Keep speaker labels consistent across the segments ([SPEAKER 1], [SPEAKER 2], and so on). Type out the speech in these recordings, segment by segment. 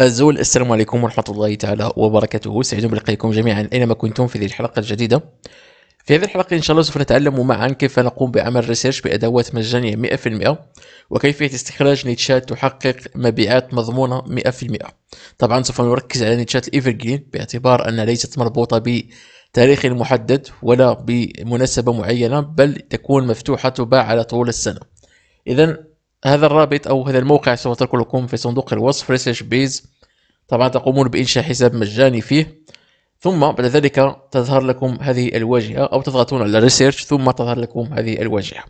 [SPEAKER 1] أزول السلام عليكم ورحمة الله تعالى وبركاته سعيد بلقائكم جميعا أينما كنتم في هذه الحلقة الجديدة في هذه الحلقة إن شاء الله سوف نتعلم معا كيف نقوم بعمل ريسيرش بأدوات مجانية 100% وكيفية استخراج نيتشات تحقق مبيعات مضمونة 100% طبعا سوف نركز على نيتشات الإيفرجرين باعتبار أنها ليست مربوطة بتاريخ محدد ولا بمناسبة معينة بل تكون مفتوحة تباع على طول السنة إذا هذا الرابط او هذا الموقع سوف اترك لكم في صندوق الوصف ريسيرش بيز طبعا تقومون بانشاء حساب مجاني فيه ثم بعد ذلك تظهر لكم هذه الواجهه او تضغطون على ريسيرش ثم تظهر لكم هذه الواجهه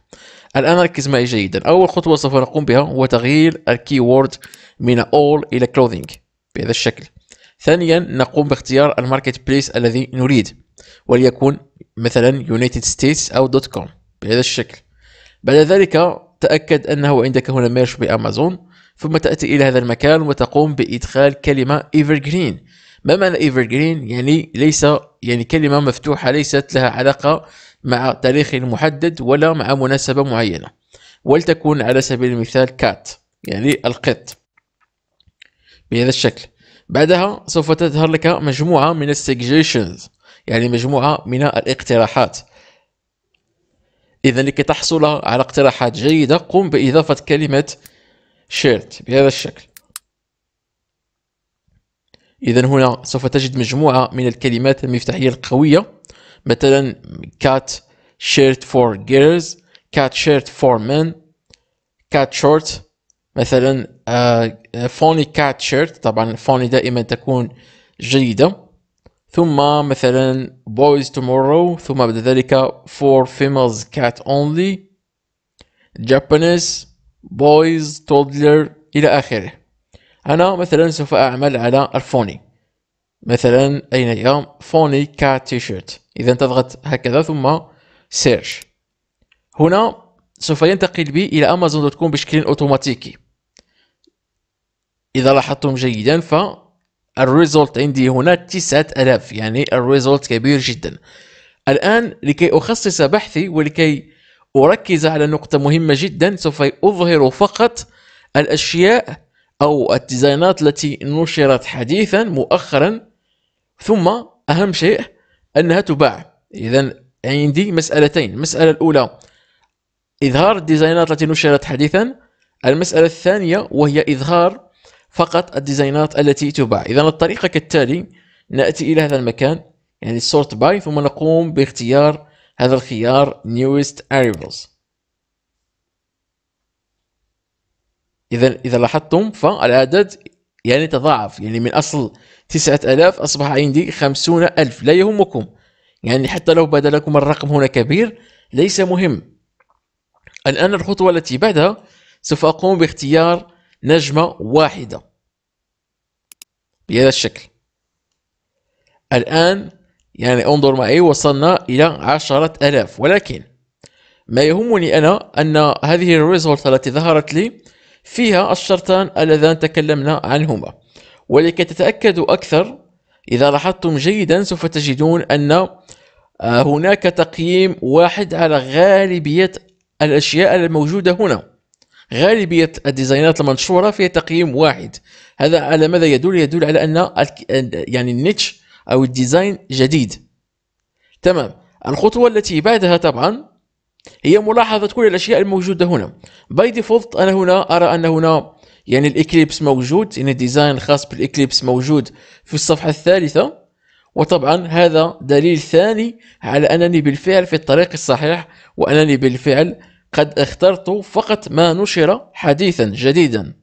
[SPEAKER 1] الان ركز معي جيدا اول خطوه سوف نقوم بها هو تغيير الكي وورد من all الى clothing بهذا الشكل ثانيا نقوم باختيار الماركت بليس الذي نريد وليكن مثلا يونايتد ستيتس او دوت كوم بهذا الشكل بعد ذلك تأكد أنه عندك هنا ميرش بأمازون ثم تأتي إلى هذا المكان وتقوم بإدخال كلمة Evergreen ما معنى Evergreen يعني ليس يعني كلمة مفتوحة ليست لها علاقة مع تاريخ محدد ولا مع مناسبة معينة ولتكون على سبيل المثال كات يعني القط بهذا الشكل بعدها سوف تظهر لك مجموعة من السجيشنز يعني مجموعة من الاقتراحات إذا لكي تحصل على اقتراحات جيدة قم بإضافة كلمة shared بهذا الشكل إذا هنا سوف تجد مجموعة من الكلمات المفتاحية القوية مثلا cat شيرت for girls cat شيرت for men cat short مثلا فوني كات شيرت طبعا فوني دائما تكون جيدة ثم مثلا boys tomorrow ثم بعد ذلك for females cat only Japanese boys toddler إلى آخره أنا مثلا سوف أعمل على الفوني مثلا أين هي فوني كات تي شيرت إذا تضغط هكذا ثم سيرش هنا سوف ينتقل بي إلى أمازون دوت كوم بشكل أوتوماتيكي إذا لاحظتم جيدا ف الريزولت عندي هنا 9000 يعني الريزولت كبير جدا الآن لكي أخصص بحثي ولكي أركز على نقطة مهمة جدا سوف أظهر فقط الأشياء أو الديزاينات التي نشرت حديثا مؤخرا ثم أهم شيء أنها تباع إذا عندي مسألتين المسألة الأولى إظهار الديزاينات التي نشرت حديثا المسألة الثانية وهي إظهار فقط الديزاينات التي تباع إذا الطريقة كالتالي نأتي إلى هذا المكان يعني سورت باي ثم نقوم باختيار هذا الخيار newest arrivals إذا إذا لاحظتم فالعدد يعني تضاعف يعني من أصل 9000 أصبح عندي 50000 لا يهمكم يعني حتى لو بدا لكم الرقم هنا كبير ليس مهم الآن الخطوة التي بعدها سوف أقوم باختيار نجمة واحدة بهذا الشكل الآن يعني انظر معي وصلنا إلى عشرة ألاف ولكن ما يهمني أنا أن هذه الريزولت التي ظهرت لي فيها الشرطان اللذان تكلمنا عنهما ولكي تتأكدوا أكثر إذا لاحظتم جيدا سوف تجدون أن آه، هناك تقييم واحد على غالبية الأشياء الموجودة هنا غالبيه الديزاينات المنشوره فيها تقييم واحد هذا على ماذا يدل يدل على ان يعني النيتش او الديزاين جديد تمام الخطوه التي بعدها طبعا هي ملاحظه كل الاشياء الموجوده هنا باي ديفولت انا هنا ارى ان هنا يعني الاكليبس موجود يعني الديزاين الخاص بالاكليبس موجود في الصفحه الثالثه وطبعا هذا دليل ثاني على انني بالفعل في الطريق الصحيح وانني بالفعل قد اخترت فقط ما نشر حديثا جديدا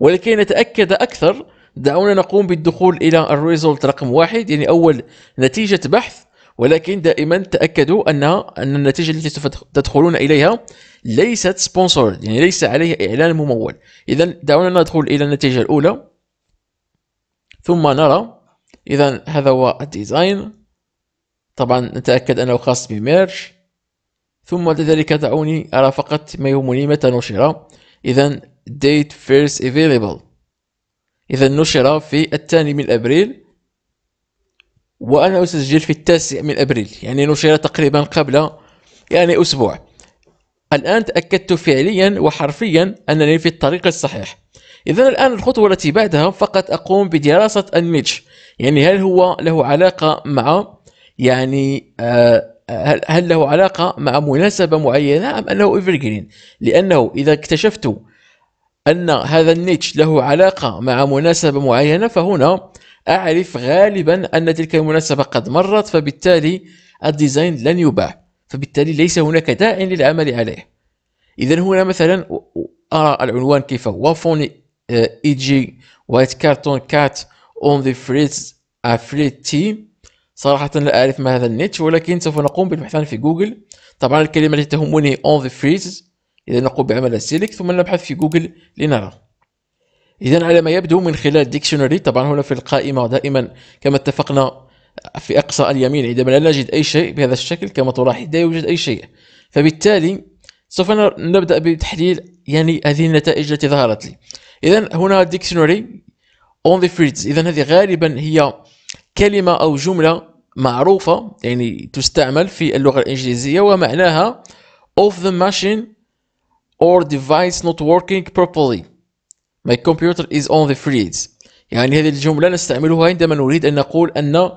[SPEAKER 1] ولكي نتأكد أكثر دعونا نقوم بالدخول إلى الريزولت رقم واحد يعني أول نتيجة بحث ولكن دائما تأكدوا أنها أن النتيجة التي سوف تدخلون إليها ليست سبونسورد يعني ليس عليها إعلان ممول إذا دعونا ندخل إلى النتيجة الأولى ثم نرى إذا هذا هو الديزاين طبعا نتأكد أنه خاص بميرش ثم بعد ذلك دعوني أرى فقط ما يهمني متى نشر إذا date first available إذا نشر في الثاني من أبريل وأنا أسجل في التاسع من أبريل يعني نشر تقريبا قبل يعني أسبوع الآن تأكدت فعليا وحرفيا أنني في الطريق الصحيح إذا الآن الخطوة التي بعدها فقط أقوم بدراسة الميتش يعني هل هو له علاقة مع يعني آه هل, هل له علاقة مع مناسبة معينة أم أنه إيفرجرين لأنه إذا اكتشفت أن هذا النيتش له علاقة مع مناسبة معينة فهنا أعرف غالبا أن تلك المناسبة قد مرت فبالتالي الديزاين لن يباع فبالتالي ليس هناك داع للعمل عليه إذا هنا مثلا أرى العنوان كيف وافوني آه، إيجي وايت كارتون كات اون ذا فريز تي صراحة لا أعرف ما هذا النيتش ولكن سوف نقوم بالبحث في جوجل طبعا الكلمة التي تهمني on the freeze إذا نقوم بعمل سيلكت ثم نبحث في جوجل لنرى إذا على ما يبدو من خلال ديكشنري طبعا هنا في القائمة دائما كما اتفقنا في أقصى اليمين عندما لا نجد أي شيء بهذا الشكل كما تلاحظ لا يوجد أي شيء فبالتالي سوف نبدأ بتحليل يعني هذه النتائج التي ظهرت لي إذا هنا ديكشنري on the freeze إذا هذه غالبا هي كلمة أو جملة معروفة يعني تستعمل في اللغة الإنجليزية ومعناها of the machine or device not working properly my computer is on the freeze يعني هذه الجملة نستعملها عندما نريد أن نقول أن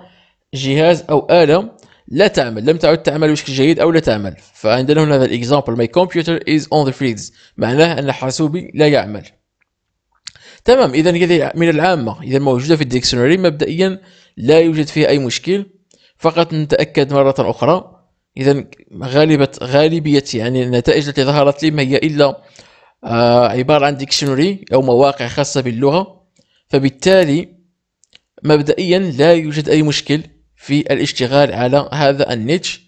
[SPEAKER 1] جهاز أو آلة لا تعمل لم تعد تعمل بشكل جيد أو لا تعمل فعندنا هنا هذا الإكزامبل my computer is on the freeze معناه أن حاسوبي لا يعمل تمام إذا هذه من العامة إذا موجودة في الديكشنري مبدئيا لا يوجد فيه أي مشكل فقط نتأكد مرة أخرى إذا غالبة غالبية يعني النتائج التي ظهرت لي ما هي إلا آه، عبارة عن ديكشنري أو مواقع خاصة باللغة فبالتالي مبدئيا لا يوجد أي مشكل في الاشتغال على هذا النيتش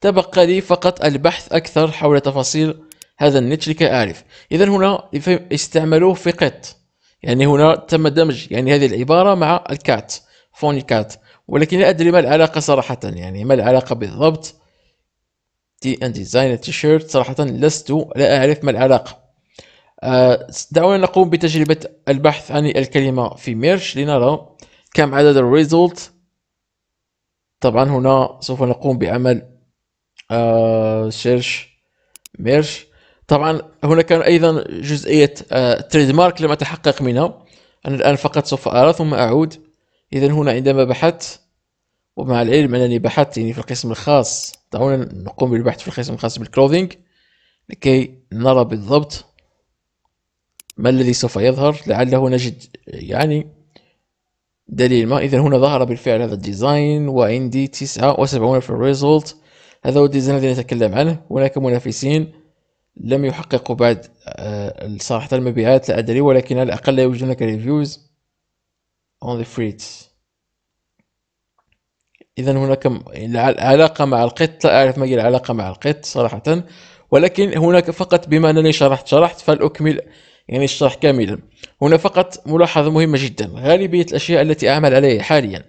[SPEAKER 1] تبقى لي فقط البحث أكثر حول تفاصيل هذا النيتش لكي أعرف إذا هنا استعملوه في قط يعني هنا تم دمج يعني هذه العبارة مع الكات فوني كات ولكن لا أدري ما العلاقة صراحة يعني ما العلاقة بالضبط دي أن ديزاين التيشيرت صراحة لست لا أعرف ما العلاقة آه، دعونا نقوم بتجربة البحث عن الكلمة في ميرش لنرى كم عدد الريزولت طبعا هنا سوف نقوم بعمل سيرش آه، ميرش طبعا هناك ايضا جزئيه تريد آه، مارك لم اتحقق منها انا الان فقط سوف ارى ثم اعود إذا هنا عندما بحثت ومع العلم أنني بحثت يعني في القسم الخاص دعونا نقوم بالبحث في القسم الخاص بالكلوذينج لكي نرى بالضبط ما الذي سوف يظهر لعله نجد يعني دليل ما إذا هنا ظهر بالفعل هذا الديزاين وعندي تسعة وسبعون في الريزولت هذا هو الديزاين الذي نتكلم عنه هناك منافسين لم يحققوا بعد آه، صراحة المبيعات لا أدري ولكن على الأقل لا هناك ريفيوز on the fruits إذا هناك علاقة مع القط لا أعرف ما هي العلاقة مع القط صراحة ولكن هناك فقط بما أنني شرحت شرحت فلأكمل يعني الشرح كاملا هنا فقط ملاحظة مهمة جدا غالبية الأشياء التي أعمل عليها حاليا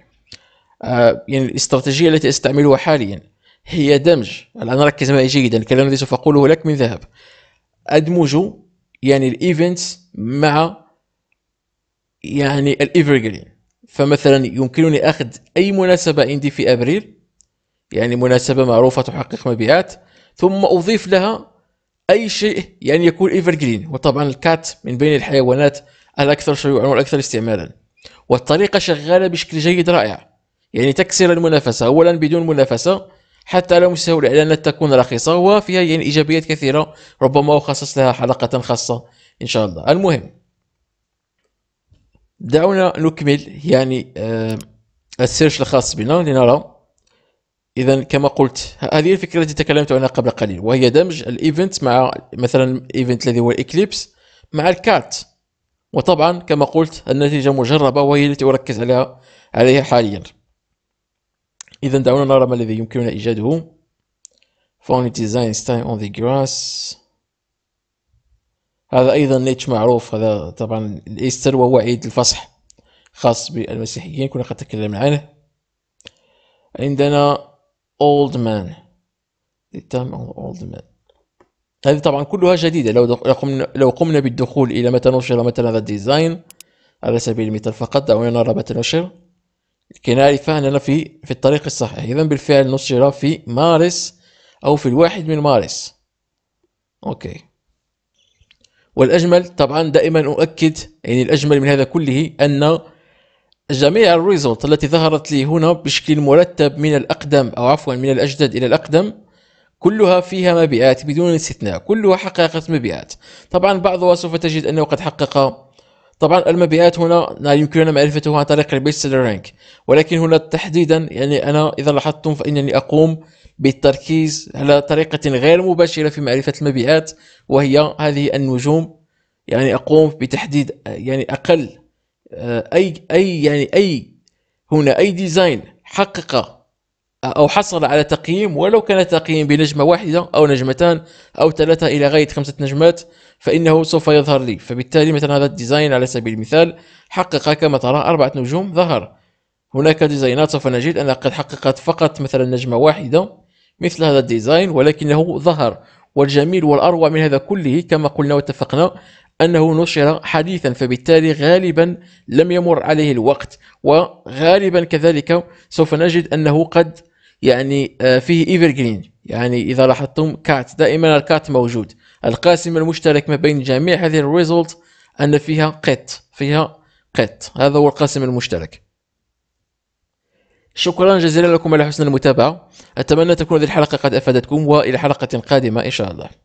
[SPEAKER 1] آه يعني الاستراتيجية التي أستعملها حاليا هي دمج الآن ركز معي جيدا الكلام الذي سوف أقوله لك من ذهب أدمج يعني الإيفنتس مع يعني الإيفرجرين فمثلا يمكنني أخذ أي مناسبة عندي في أبريل يعني مناسبة معروفة تحقق مبيعات ثم أضيف لها أي شيء يعني يكون إيفرجرين وطبعا الكات من بين الحيوانات الأكثر شيوعا والأكثر استعمالا والطريقة شغالة بشكل جيد رائع يعني تكسر المنافسة أولا بدون منافسة حتى على مستوى الإعلانات تكون رخيصة وفيها يعني إيجابيات كثيرة ربما أخصص لها حلقة خاصة إن شاء الله المهم دعونا نكمل يعني آه، السيرش الخاص بنا لنرى اذا كما قلت هذه الفكره التي تكلمت عنها قبل قليل وهي دمج الايفنت مع مثلا الايفنت الذي هو الاكليبس مع الكات وطبعا كما قلت النتيجه مجربه وهي التي اركز عليها عليها حاليا اذا دعونا نرى ما الذي يمكننا ايجاده فوني ديزاين ستاين اون ذا جراس هذا أيضا نيتش معروف هذا طبعا الإيستر وهو عيد الفصح خاص بالمسيحيين كنا قد تكلمنا عنه عندنا أولد مان أولد مان هذه طبعا كلها جديدة لو قمنا لو قمنا بالدخول إلى متى نشر مثلا هذا الديزاين على سبيل المثال فقط دعونا نرى متى نشر كي نعرف أننا في في الطريق الصحيح إذا بالفعل نشر في مارس أو في الواحد من مارس أوكي والاجمل طبعا دائما اؤكد يعني الاجمل من هذا كله ان جميع الريزولت التي ظهرت لي هنا بشكل مرتب من الاقدم او عفوا من الاجدد الى الاقدم كلها فيها مبيعات بدون استثناء كلها حققت مبيعات طبعا بعضها سوف تجد انه قد حقق طبعا المبيعات هنا لا يمكننا معرفتها عن طريق البيست رانك ولكن هنا تحديدا يعني انا اذا لاحظتم فانني اقوم بالتركيز على طريقة غير مباشرة في معرفة المبيعات وهي هذه النجوم يعني أقوم بتحديد يعني أقل آه، أي أي يعني أي هنا أي ديزاين حقق آه، أو حصل على تقييم ولو كان تقييم بنجمة واحدة أو نجمتان أو ثلاثة إلى غاية خمسة نجمات فإنه سوف يظهر لي فبالتالي مثلا هذا الديزاين على سبيل المثال حقق كما ترى أربعة نجوم ظهر هناك ديزاينات سوف نجد أنها قد حققت فقط مثلا نجمة واحدة مثل هذا الديزاين ولكنه ظهر والجميل والأروع من هذا كله كما قلنا واتفقنا أنه نشر حديثا فبالتالي غالبا لم يمر عليه الوقت وغالبا كذلك سوف نجد أنه قد يعني آه، فيه ايفرجرين يعني إذا لاحظتم كات دائما الكات موجود القاسم المشترك ما بين جميع هذه الريزولت أن فيها قط فيها قط هذا هو القاسم المشترك شكرا جزيلا لكم على حسن المتابعة أتمنى تكون هذه الحلقة قد أفادتكم وإلى حلقة قادمة إن شاء الله